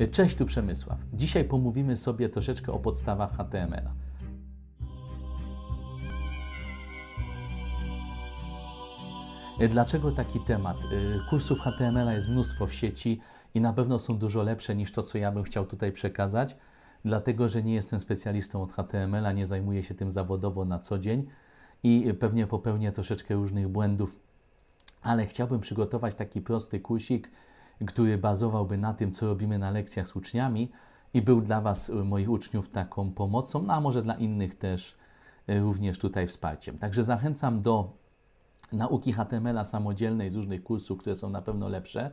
Y, cześć, tu Przemysław. Dzisiaj pomówimy sobie troszeczkę o podstawach HTML. -a. Y, dlaczego taki temat? Y, kursów HTML jest mnóstwo w sieci i na pewno są dużo lepsze niż to, co ja bym chciał tutaj przekazać, dlatego że nie jestem specjalistą od HTML, a nie zajmuję się tym zawodowo na co dzień i pewnie popełnię troszeczkę różnych błędów, ale chciałbym przygotować taki prosty kursik, który bazowałby na tym, co robimy na lekcjach z uczniami i był dla Was, e, moich uczniów, taką pomocą, no a może dla innych też e, również tutaj wsparciem. Także zachęcam do nauki HTML-a samodzielnej z różnych kursów, które są na pewno lepsze,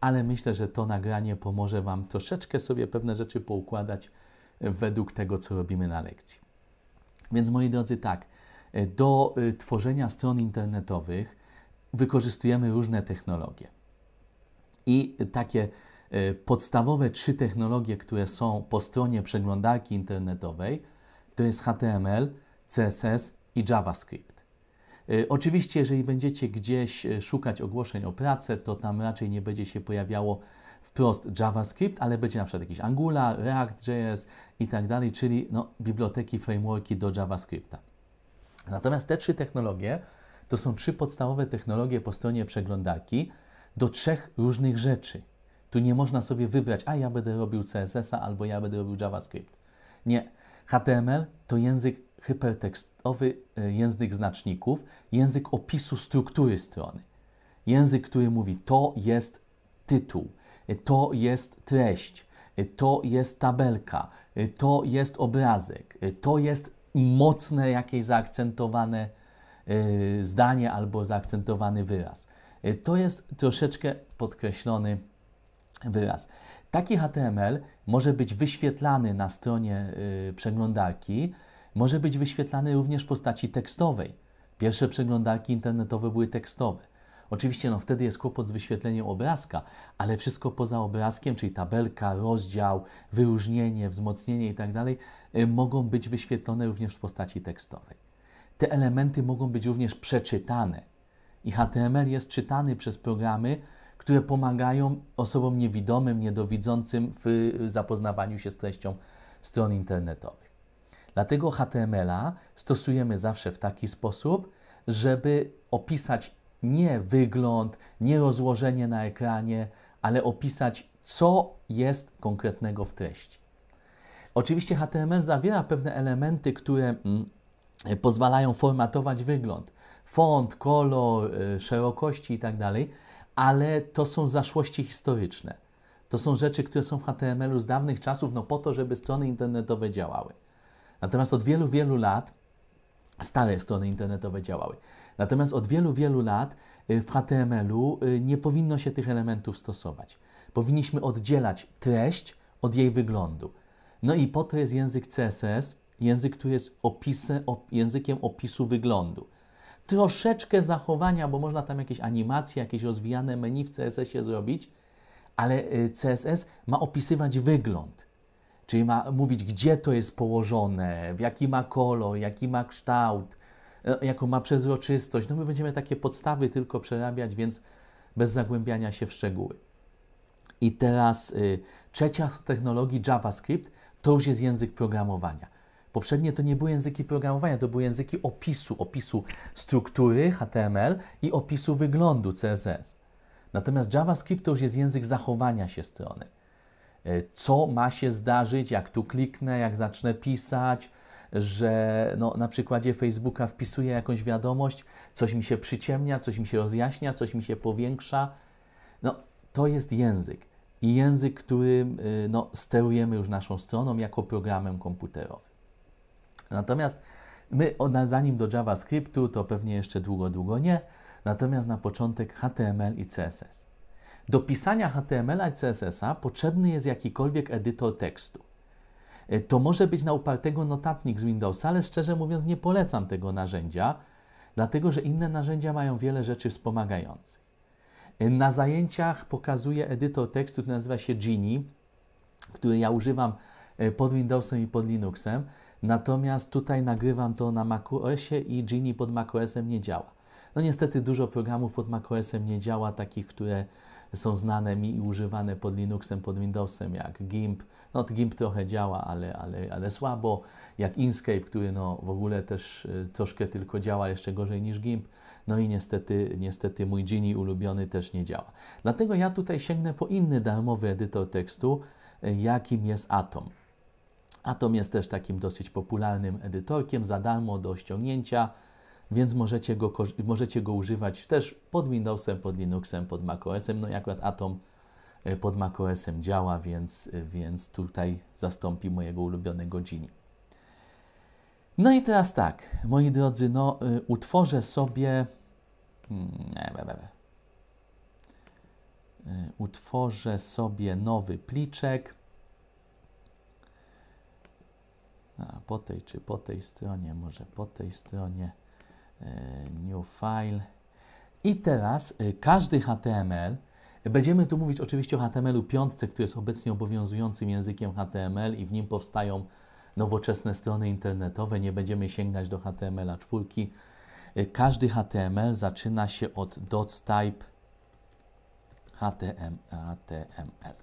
ale myślę, że to nagranie pomoże Wam troszeczkę sobie pewne rzeczy poukładać e, według tego, co robimy na lekcji. Więc moi drodzy, tak, do tworzenia stron internetowych wykorzystujemy różne technologie. I takie e, podstawowe trzy technologie, które są po stronie przeglądarki internetowej, to jest HTML, CSS i JavaScript. E, oczywiście, jeżeli będziecie gdzieś e, szukać ogłoszeń o pracę, to tam raczej nie będzie się pojawiało wprost JavaScript, ale będzie na przykład jakiś Angular, React.js i tak dalej, czyli no, biblioteki, frameworki do JavaScripta. Natomiast te trzy technologie to są trzy podstawowe technologie po stronie przeglądarki, do trzech różnych rzeczy. Tu nie można sobie wybrać, a ja będę robił CSS-a albo ja będę robił JavaScript. Nie. HTML to język hypertekstowy, e, język znaczników, język opisu struktury strony. Język, który mówi, to jest tytuł, e, to jest treść, e, to jest tabelka, to jest obrazek, to jest mocne jakieś zaakcentowane zdanie albo zaakcentowany wyraz. Y, to jest troszeczkę podkreślony wyraz. Taki HTML może być wyświetlany na stronie y, przeglądarki, może być wyświetlany również w postaci tekstowej. Pierwsze przeglądarki internetowe były tekstowe. Oczywiście no, wtedy jest kłopot z wyświetleniem obrazka, ale wszystko poza obrazkiem, czyli tabelka, rozdział, wyróżnienie, wzmocnienie itd., tak y, mogą być wyświetlone również w postaci tekstowej. Te elementy mogą być również przeczytane i HTML jest czytany przez programy, które pomagają osobom niewidomym, niedowidzącym w y, zapoznawaniu się z treścią stron internetowych. Dlatego HTML-a stosujemy zawsze w taki sposób, żeby opisać nie wygląd, nie rozłożenie na ekranie, ale opisać, co jest konkretnego w treści. Oczywiście HTML zawiera pewne elementy, które mm, pozwalają formatować wygląd, font, kolor, e, szerokości i tak dalej, ale to są zaszłości historyczne. To są rzeczy, które są w HTML-u z dawnych czasów, no po to, żeby strony internetowe działały. Natomiast od wielu, wielu lat stare strony internetowe działały. Natomiast od wielu, wielu lat e, w HTML-u e, nie powinno się tych elementów stosować. Powinniśmy oddzielać treść od jej wyglądu. No i po to jest język CSS, język, który jest opisy, op, językiem opisu wyglądu troszeczkę zachowania, bo można tam jakieś animacje, jakieś rozwijane menu w CSS-ie zrobić, ale y, CSS ma opisywać wygląd. Czyli ma mówić, gdzie to jest położone, w jaki ma kolor, jaki ma kształt, y, jaką ma przezroczystość. No my będziemy takie podstawy tylko przerabiać, więc bez zagłębiania się w szczegóły. I teraz y, trzecia z technologii JavaScript to już jest język programowania. Poprzednie to nie były języki programowania, to były języki opisu, opisu struktury HTML i opisu wyglądu CSS. Natomiast JavaScript to już jest język zachowania się strony. E, co ma się zdarzyć, jak tu kliknę, jak zacznę pisać, że no, na przykładzie Facebooka wpisuję jakąś wiadomość, coś mi się przyciemnia, coś mi się rozjaśnia, coś mi się powiększa. No, to jest język i język, którym y, no, sterujemy już naszą stroną jako programem komputerowym. Natomiast my, od, zanim do JavaScriptu, to pewnie jeszcze długo, długo nie, natomiast na początek HTML i CSS. Do pisania html i css potrzebny jest jakikolwiek edytor tekstu. E, to może być na upartego notatnik z Windowsa, ale szczerze mówiąc nie polecam tego narzędzia, dlatego że inne narzędzia mają wiele rzeczy wspomagających. E, na zajęciach pokazuję edytor tekstu, który nazywa się Genie, który ja używam e, pod Windowsem i pod Linuxem Natomiast tutaj nagrywam to na macOSie i Genie pod macOSem nie działa. No niestety dużo programów pod macOSem nie działa, takich, które są znane mi i używane pod Linuxem, pod Windowsem, jak GIMP. No GIMP trochę działa, ale, ale, ale słabo. Jak Inkscape, który no w ogóle też y, troszkę tylko działa, jeszcze gorzej niż GIMP. No i niestety, niestety mój Genie ulubiony też nie działa. Dlatego ja tutaj sięgnę po inny darmowy edytor tekstu, y, jakim jest Atom. Atom jest też takim dosyć popularnym edytorkiem, za darmo do ściągnięcia, więc możecie go, możecie go używać też pod Windowsem, pod Linuxem, pod macOSem. No i akurat Atom e, pod macOSem działa, więc, e, więc tutaj zastąpi mojego ulubionego Gini. No i teraz tak, moi drodzy, no e, utworzę sobie... Hmm, utworzę sobie nowy pliczek A, po tej czy po tej stronie, może po tej stronie, e, new file. I teraz e, każdy HTML, będziemy tu mówić oczywiście o HTML-u 5, który jest obecnie obowiązującym językiem HTML i w nim powstają nowoczesne strony internetowe, nie będziemy sięgać do HTML-a 4. E, każdy HTML zaczyna się od dot type HTML. HTML.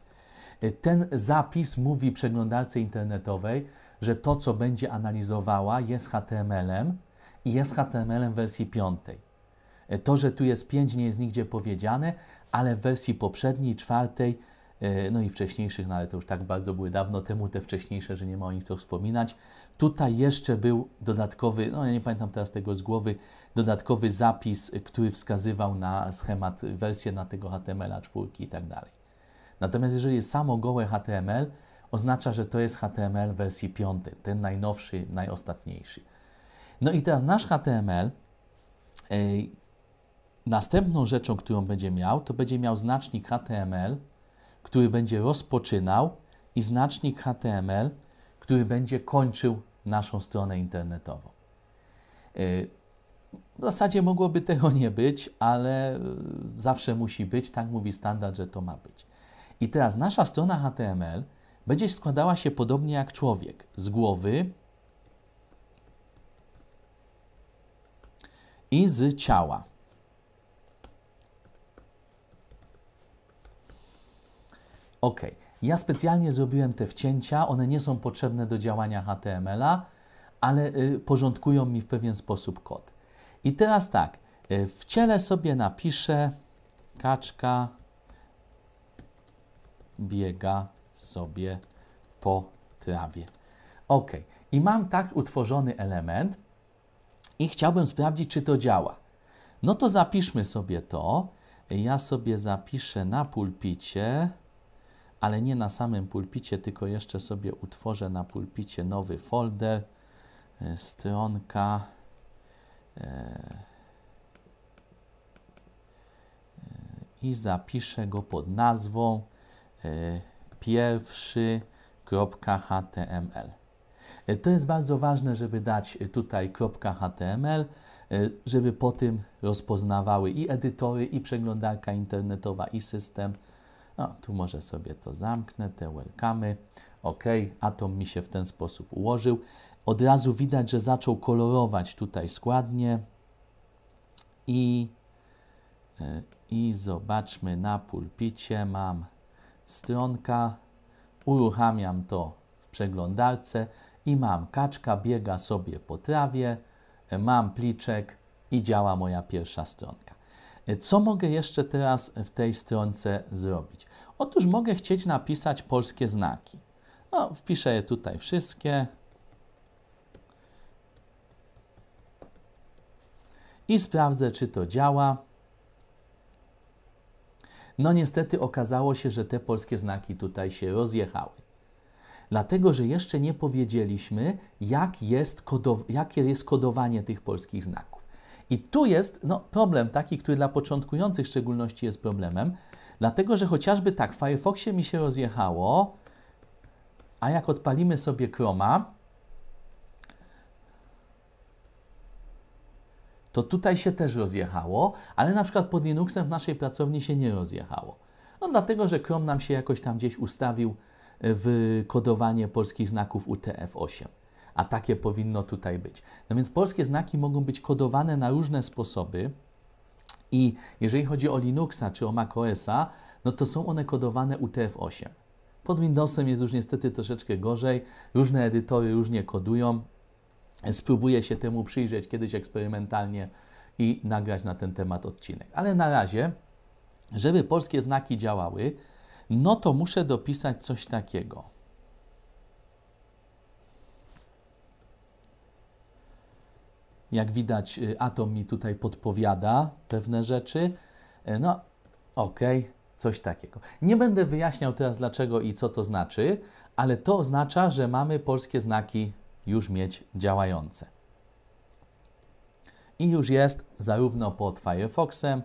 Ten zapis mówi przeglądarce internetowej, że to, co będzie analizowała, jest HTML-em i jest HTML-em wersji 5. E, to, że tu jest 5, nie jest nigdzie powiedziane, ale w wersji poprzedniej, czwartej, e, no i wcześniejszych, no ale to już tak bardzo były dawno temu, te wcześniejsze, że nie ma o nich co wspominać. Tutaj jeszcze był dodatkowy, no ja nie pamiętam teraz tego z głowy, dodatkowy zapis, który wskazywał na schemat, wersję na tego HTML-a, czwórki i tak dalej. Natomiast jeżeli jest samo gołe HTML, oznacza, że to jest HTML wersji 5, ten najnowszy, najostatniejszy. No i teraz nasz HTML, yy, następną rzeczą, którą będzie miał, to będzie miał znacznik HTML, który będzie rozpoczynał i znacznik HTML, który będzie kończył naszą stronę internetową. Yy, w zasadzie mogłoby tego nie być, ale e, zawsze musi być, tak mówi standard, że to ma być. I teraz nasza strona HTML będzie składała się podobnie jak człowiek z głowy i z ciała. Ok, ja specjalnie zrobiłem te wcięcia, one nie są potrzebne do działania HTML-a, ale y, porządkują mi w pewien sposób kod. I teraz tak, y, w ciele sobie napiszę kaczka biega sobie po trawie. Ok, i mam tak utworzony element i chciałbym sprawdzić, czy to działa. No to zapiszmy sobie to. Ja sobie zapiszę na pulpicie, ale nie na samym pulpicie, tylko jeszcze sobie utworzę na pulpicie nowy folder, e, stronka. E, e, I zapiszę go pod nazwą E, pierwszy.html. E, to jest bardzo ważne, żeby dać tutaj .html, e, żeby po tym rozpoznawały i edytory, i przeglądarka internetowa, i system. No, tu może sobie to zamknę, te welcomey. OK, atom mi się w ten sposób ułożył. Od razu widać, że zaczął kolorować tutaj składnie. I, I zobaczmy na pulpicie mam stronka, uruchamiam to w przeglądarce i mam kaczka biega sobie po trawie, mam pliczek i działa moja pierwsza stronka. Co mogę jeszcze teraz w tej stronce zrobić? Otóż mogę chcieć napisać polskie znaki. No, wpiszę je tutaj wszystkie. I sprawdzę, czy to działa. No niestety okazało się, że te polskie znaki tutaj się rozjechały. Dlatego, że jeszcze nie powiedzieliśmy, jak jest jakie jest kodowanie tych polskich znaków. I tu jest no, problem taki, który dla początkujących w szczególności jest problemem, dlatego, że chociażby tak w Firefoxie mi się rozjechało, a jak odpalimy sobie Chroma, to tutaj się też rozjechało, ale na przykład pod Linuxem w naszej pracowni się nie rozjechało. No dlatego, że Chrome nam się jakoś tam gdzieś ustawił e, w kodowanie polskich znaków UTF-8. A takie powinno tutaj być. No więc polskie znaki mogą być kodowane na różne sposoby i jeżeli chodzi o Linuxa czy o macOSa, no to są one kodowane UTF-8. Pod Windowsem jest już niestety troszeczkę gorzej, różne edytory różnie kodują, spróbuję się temu przyjrzeć kiedyś eksperymentalnie i nagrać na ten temat odcinek. Ale na razie, żeby polskie znaki działały, no to muszę dopisać coś takiego. Jak widać, y, Atom mi tutaj podpowiada pewne rzeczy. Y, no, okej, okay, coś takiego. Nie będę wyjaśniał teraz dlaczego i co to znaczy, ale to oznacza, że mamy polskie znaki już mieć działające. I już jest zarówno pod Firefoxem,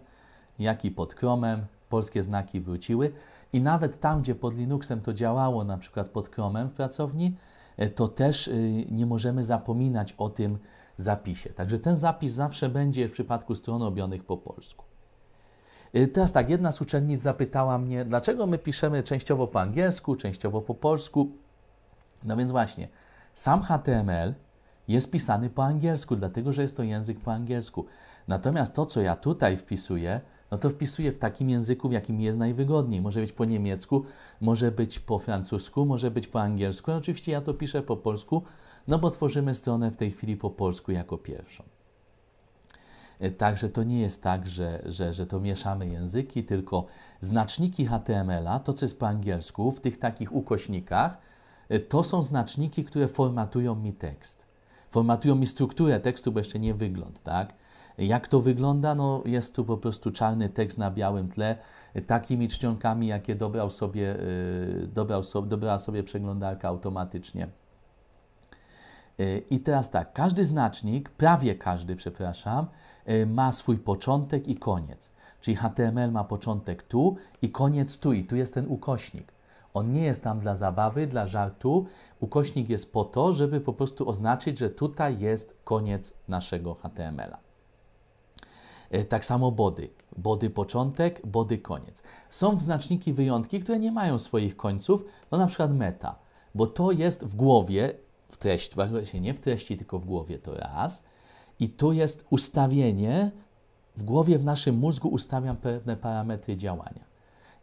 jak i pod Chrome'em. Polskie znaki wróciły. I nawet tam, gdzie pod Linuxem to działało, na przykład pod Chrome'em w pracowni, e, to też e, nie możemy zapominać o tym zapisie. Także ten zapis zawsze będzie w przypadku stron obionych po polsku. E, teraz tak, jedna z uczennic zapytała mnie, dlaczego my piszemy częściowo po angielsku, częściowo po polsku. No więc właśnie, sam HTML jest pisany po angielsku, dlatego że jest to język po angielsku. Natomiast to, co ja tutaj wpisuję, no to wpisuję w takim języku, w jakim jest najwygodniej. Może być po niemiecku, może być po francusku, może być po angielsku. No oczywiście ja to piszę po polsku, no bo tworzymy stronę w tej chwili po polsku jako pierwszą. E, także to nie jest tak, że, że, że to mieszamy języki, tylko znaczniki HTML-a, to co jest po angielsku, w tych takich ukośnikach, Y, to są znaczniki, które formatują mi tekst. Formatują mi strukturę tekstu, bo jeszcze nie wygląd, tak? Jak to wygląda? No, jest tu po prostu czarny tekst na białym tle, y, takimi czcionkami, jakie dobrał sobie, y, dobrał so, dobrała sobie przeglądarka automatycznie. I teraz tak, każdy znacznik, prawie każdy, przepraszam, ma swój początek i koniec. Czyli HTML ma początek tu i koniec tu, i tu jest ten ukośnik. On nie jest tam dla zabawy, dla żartu. Ukośnik jest po to, żeby po prostu oznaczyć, że tutaj jest koniec naszego HTML-a. E, tak samo body. Body początek, body koniec. Są znaczniki wyjątki, które nie mają swoich końców, no na przykład meta, bo to jest w głowie, w treści, się nie w treści, tylko w głowie to raz. I tu jest ustawienie, w głowie, w naszym mózgu ustawiam pewne parametry działania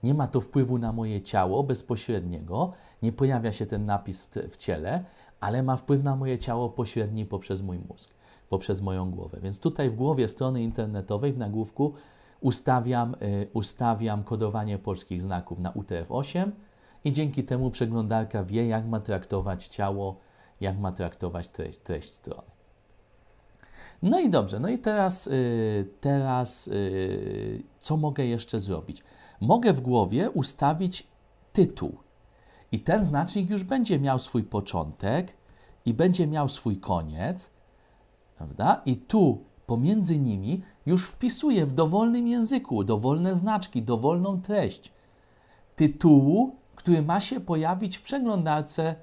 nie ma to wpływu na moje ciało bezpośredniego, nie pojawia się ten napis w, te, w ciele, ale ma wpływ na moje ciało pośredni poprzez mój mózg, poprzez moją głowę. Więc tutaj w głowie strony internetowej, w nagłówku ustawiam, y, ustawiam kodowanie polskich znaków na UTF-8 i dzięki temu przeglądarka wie, jak ma traktować ciało, jak ma traktować treść, treść strony. No i dobrze, no i teraz, y, teraz y, co mogę jeszcze zrobić? mogę w głowie ustawić tytuł. I ten znacznik już będzie miał swój początek i będzie miał swój koniec, prawda? I tu pomiędzy nimi już wpisuję w dowolnym języku dowolne znaczki, dowolną treść tytułu, który ma się pojawić w przeglądarce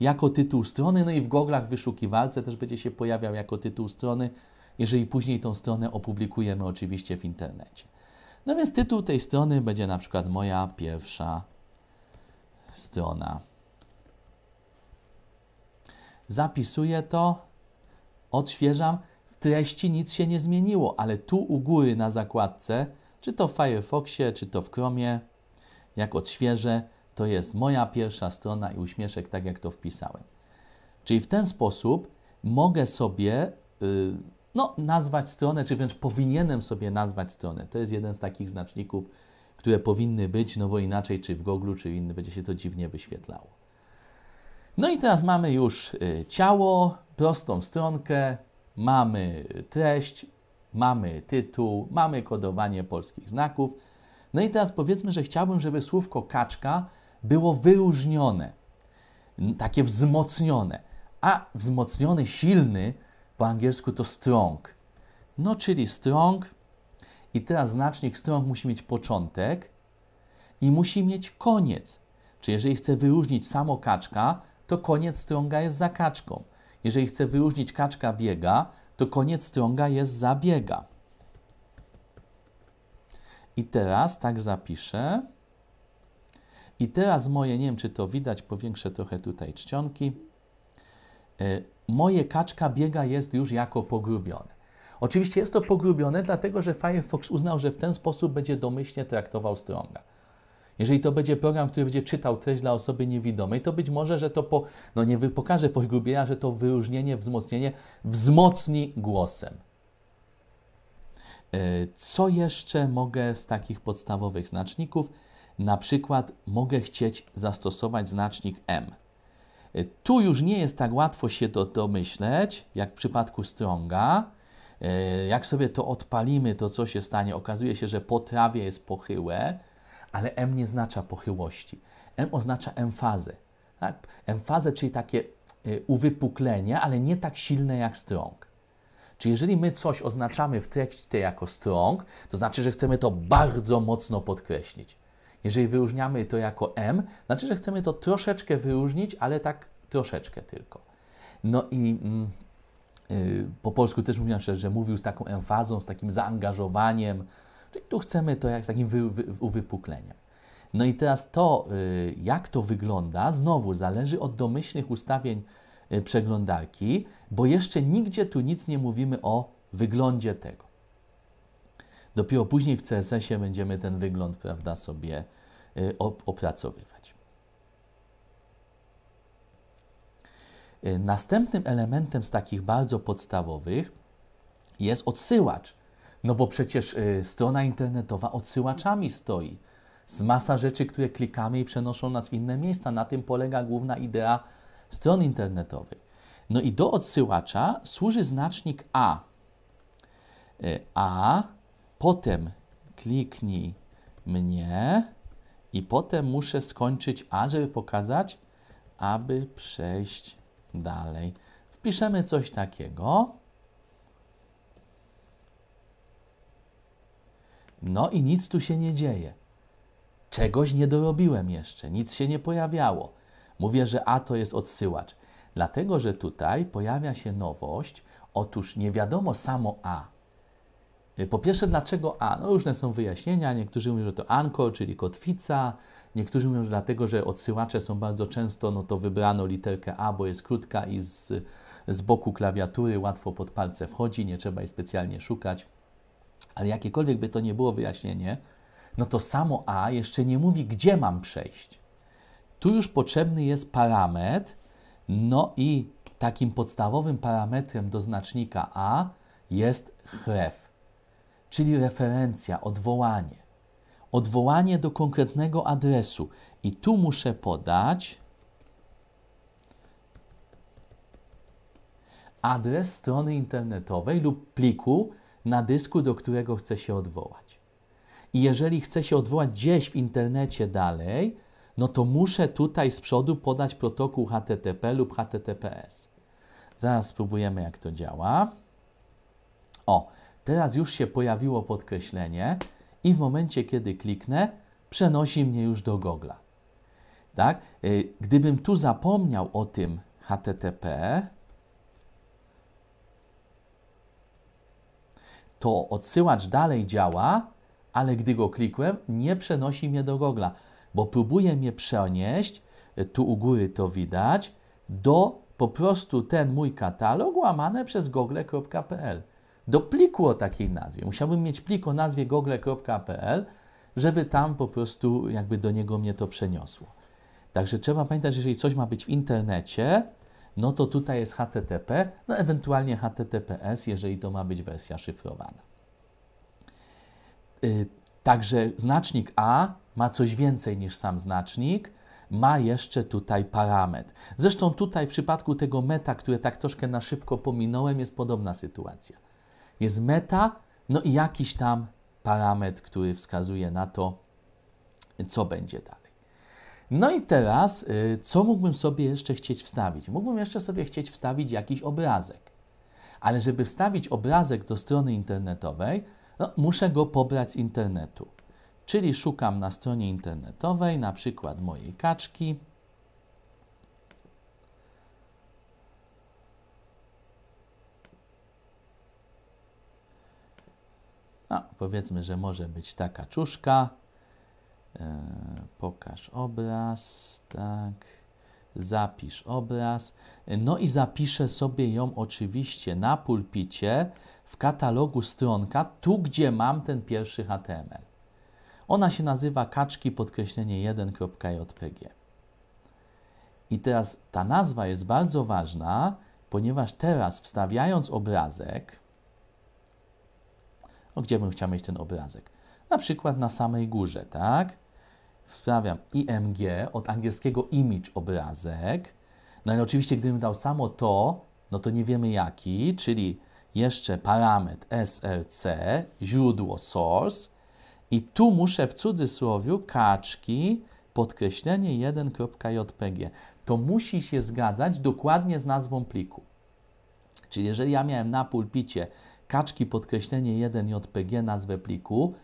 jako tytuł strony, no i w goglach wyszukiwarce też będzie się pojawiał jako tytuł strony, jeżeli później tą stronę opublikujemy oczywiście w internecie. No więc tytuł tej strony będzie na przykład moja pierwsza strona. Zapisuję to, odświeżam. W treści nic się nie zmieniło, ale tu u góry na zakładce, czy to w Firefoxie, czy to w Chromie, jak odświeżę, to jest moja pierwsza strona i uśmieszek, tak jak to wpisałem. Czyli w ten sposób mogę sobie. Yy, no, nazwać stronę, czy wręcz powinienem sobie nazwać stronę. To jest jeden z takich znaczników, które powinny być, no bo inaczej czy w Google, czy inny będzie się to dziwnie wyświetlało. No i teraz mamy już y, ciało, prostą stronkę, mamy treść, mamy tytuł, mamy kodowanie polskich znaków. No i teraz powiedzmy, że chciałbym, żeby słówko kaczka było wyróżnione, takie wzmocnione. A wzmocniony, silny po angielsku to strong. No, czyli strong i teraz znacznik strong musi mieć początek i musi mieć koniec. Czy jeżeli chcę wyróżnić samo kaczka, to koniec stronga jest za kaczką. Jeżeli chcę wyróżnić kaczka biega, to koniec stronga jest za biega. I teraz tak zapiszę. I teraz moje, nie wiem czy to widać, powiększę trochę tutaj czcionki. Y, moje kaczka biega jest już jako pogrubione. Oczywiście jest to pogrubione, dlatego że Firefox uznał, że w ten sposób będzie domyślnie traktował stronę. Jeżeli to będzie program, który będzie czytał treść dla osoby niewidomej, to być może, że to po, no nie pokaże pogrubienia, że to wyróżnienie, wzmocnienie wzmocni głosem. Y, co jeszcze mogę z takich podstawowych znaczników? Na przykład mogę chcieć zastosować znacznik M. Y, tu już nie jest tak łatwo się to domyśleć, jak w przypadku Stronga. Y, jak sobie to odpalimy, to co się stanie? Okazuje się, że potrawie jest pochyłe, ale M nie znacza pochyłości. M oznacza emfazę. Tak? Emfazę, czyli takie y, uwypuklenie, ale nie tak silne jak strong. Czy jeżeli my coś oznaczamy w tekście jako strong, to znaczy, że chcemy to bardzo mocno podkreślić. Jeżeli wyróżniamy to jako M, znaczy, że chcemy to troszeczkę wyróżnić, ale tak troszeczkę tylko. No i yy, po polsku też mówiłem, że mówił z taką emfazą, z takim zaangażowaniem, czyli tu chcemy to jak z takim wy, wy, uwypukleniem. No i teraz to, yy, jak to wygląda, znowu zależy od domyślnych ustawień y, przeglądarki, bo jeszcze nigdzie tu nic nie mówimy o wyglądzie tego. Dopiero później w CSS-ie będziemy ten wygląd, prawda, sobie y, opracowywać. Y, następnym elementem z takich bardzo podstawowych jest odsyłacz. No bo przecież y, strona internetowa odsyłaczami stoi. Z masa rzeczy, które klikamy i przenoszą nas w inne miejsca. Na tym polega główna idea stron internetowych. No i do odsyłacza służy znacznik A. A Potem kliknij mnie i potem muszę skończyć A, żeby pokazać, aby przejść dalej. Wpiszemy coś takiego. No i nic tu się nie dzieje. Czegoś nie dorobiłem jeszcze, nic się nie pojawiało. Mówię, że A to jest odsyłacz, dlatego że tutaj pojawia się nowość. Otóż nie wiadomo samo A, Y, po pierwsze, dlaczego A? No różne są wyjaśnienia. Niektórzy mówią, że to anko, czyli kotwica. Niektórzy mówią, że dlatego, że odsyłacze są bardzo często, no to wybrano literkę A, bo jest krótka i z, z boku klawiatury łatwo pod palce wchodzi, nie trzeba jej specjalnie szukać. Ale jakiekolwiek by to nie było wyjaśnienie, no to samo A jeszcze nie mówi, gdzie mam przejść. Tu już potrzebny jest parametr, no i takim podstawowym parametrem do znacznika A jest href czyli referencja, odwołanie. Odwołanie do konkretnego adresu. I tu muszę podać adres strony internetowej lub pliku na dysku, do którego chcę się odwołać. I jeżeli chcę się odwołać gdzieś w internecie dalej, no to muszę tutaj z przodu podać protokół HTTP lub HTTPS. Zaraz spróbujemy, jak to działa. O, Teraz już się pojawiło podkreślenie i w momencie, kiedy kliknę, przenosi mnie już do Google. Tak? Y, gdybym tu zapomniał o tym HTTP, to odsyłacz dalej działa, ale gdy go klikłem, nie przenosi mnie do Google, bo próbuje mnie przenieść, y, tu u góry to widać, do po prostu ten mój katalog łamane przez google.pl do pliku o takiej nazwie. Musiałbym mieć plik o nazwie google.pl, żeby tam po prostu jakby do niego mnie to przeniosło. Także trzeba pamiętać, że jeżeli coś ma być w internecie, no to tutaj jest HTTP, no ewentualnie HTTPS, jeżeli to ma być wersja szyfrowana. Y, także znacznik A ma coś więcej niż sam znacznik, ma jeszcze tutaj parametr. Zresztą tutaj w przypadku tego meta, które tak troszkę na szybko pominąłem, jest podobna sytuacja jest meta, no i jakiś tam parametr, który wskazuje na to, co będzie dalej. No i teraz, y, co mógłbym sobie jeszcze chcieć wstawić? Mógłbym jeszcze sobie chcieć wstawić jakiś obrazek. Ale żeby wstawić obrazek do strony internetowej, no, muszę go pobrać z internetu. Czyli szukam na stronie internetowej, na przykład mojej kaczki, A, powiedzmy, że może być taka czuszka. E, pokaż obraz, tak. Zapisz obraz. No i zapiszę sobie ją oczywiście na pulpicie w katalogu stronka, tu gdzie mam ten pierwszy HTML. Ona się nazywa kaczki podkreślenie 1.jpg. I teraz ta nazwa jest bardzo ważna, ponieważ teraz wstawiając obrazek, no gdzie bym chciał mieć ten obrazek. Na przykład na samej górze, tak? Wsprawiam IMG, od angielskiego image obrazek. No i oczywiście, gdybym dał samo to, no to nie wiemy jaki, czyli jeszcze parametr src, źródło source i tu muszę w cudzysłowie kaczki podkreślenie 1.jpg. To musi się zgadzać dokładnie z nazwą pliku. Czyli jeżeli ja miałem na pulpicie kaczki podkreślenie 1jpg nazwę pliku,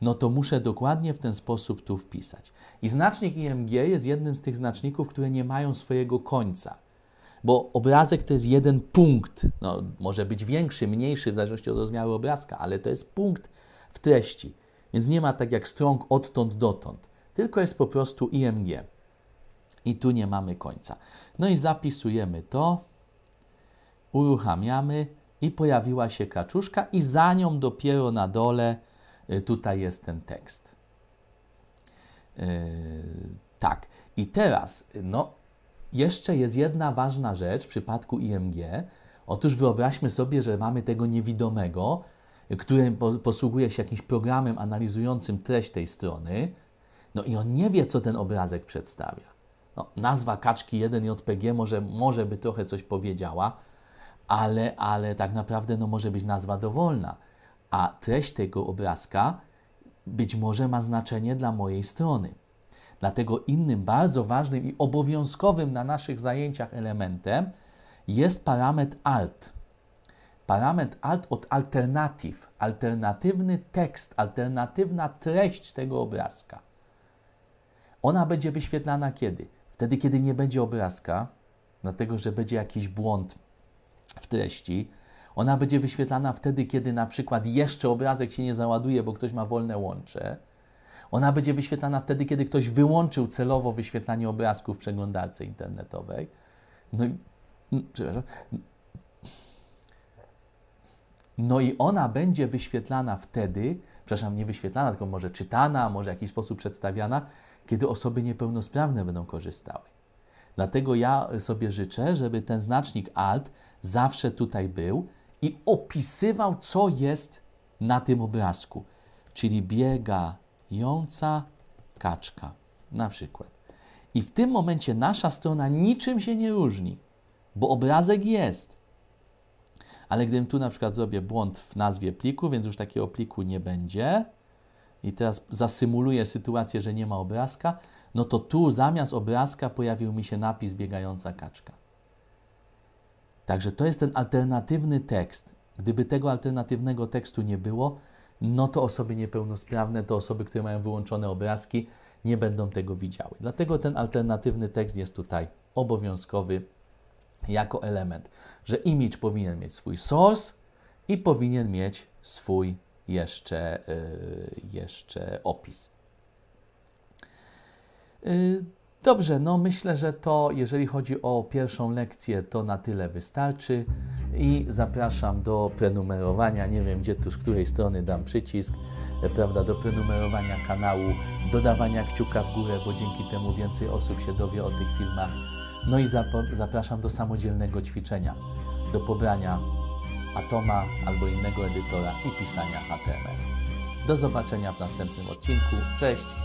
no to muszę dokładnie w ten sposób tu wpisać. I znacznik IMG jest jednym z tych znaczników, które nie mają swojego końca, bo obrazek to jest jeden punkt, no, może być większy, mniejszy w zależności od rozmiaru obrazka, ale to jest punkt w treści, więc nie ma tak jak strąg odtąd dotąd, tylko jest po prostu IMG. I tu nie mamy końca. No i zapisujemy to, uruchamiamy, i pojawiła się kaczuszka, i za nią dopiero na dole y, tutaj jest ten tekst. Yy, tak, i teraz, no, jeszcze jest jedna ważna rzecz w przypadku IMG. Otóż wyobraźmy sobie, że mamy tego niewidomego, który posługuje się jakimś programem analizującym treść tej strony, no i on nie wie, co ten obrazek przedstawia. No, nazwa kaczki 1 JPG może, może by trochę coś powiedziała, ale, ale tak naprawdę no, może być nazwa dowolna, a treść tego obrazka być może ma znaczenie dla mojej strony. Dlatego innym bardzo ważnym i obowiązkowym na naszych zajęciach elementem jest parametr alt. Parametr alt od alternatyw, alternatywny tekst, alternatywna treść tego obrazka. Ona będzie wyświetlana kiedy? Wtedy, kiedy nie będzie obrazka, dlatego że będzie jakiś błąd w treści. Ona będzie wyświetlana wtedy, kiedy na przykład jeszcze obrazek się nie załaduje, bo ktoś ma wolne łącze. Ona będzie wyświetlana wtedy, kiedy ktoś wyłączył celowo wyświetlanie obrazków w przeglądarce internetowej. No i, przepraszam. No i ona będzie wyświetlana wtedy, przepraszam, nie wyświetlana, tylko może czytana, może w jakiś sposób przedstawiana, kiedy osoby niepełnosprawne będą korzystały. Dlatego ja sobie życzę, żeby ten znacznik alt zawsze tutaj był i opisywał, co jest na tym obrazku, czyli biegająca kaczka na przykład. I w tym momencie nasza strona niczym się nie różni, bo obrazek jest. Ale gdybym tu na przykład zrobię błąd w nazwie pliku, więc już takiego pliku nie będzie i teraz zasymuluję sytuację, że nie ma obrazka, no to tu zamiast obrazka pojawił mi się napis biegająca kaczka. Także to jest ten alternatywny tekst. Gdyby tego alternatywnego tekstu nie było, no to osoby niepełnosprawne, to osoby, które mają wyłączone obrazki, nie będą tego widziały. Dlatego ten alternatywny tekst jest tutaj obowiązkowy jako element, że image powinien mieć swój source i powinien mieć swój jeszcze, yy, jeszcze opis. Yy, Dobrze, no myślę, że to jeżeli chodzi o pierwszą lekcję, to na tyle wystarczy i zapraszam do prenumerowania. Nie wiem, gdzie tu z której strony dam przycisk, e, prawda, do prenumerowania kanału, dodawania kciuka w górę, bo dzięki temu więcej osób się dowie o tych filmach. No i zapraszam do samodzielnego ćwiczenia, do pobrania Atoma albo innego edytora i pisania HTML. Do zobaczenia w następnym odcinku. Cześć!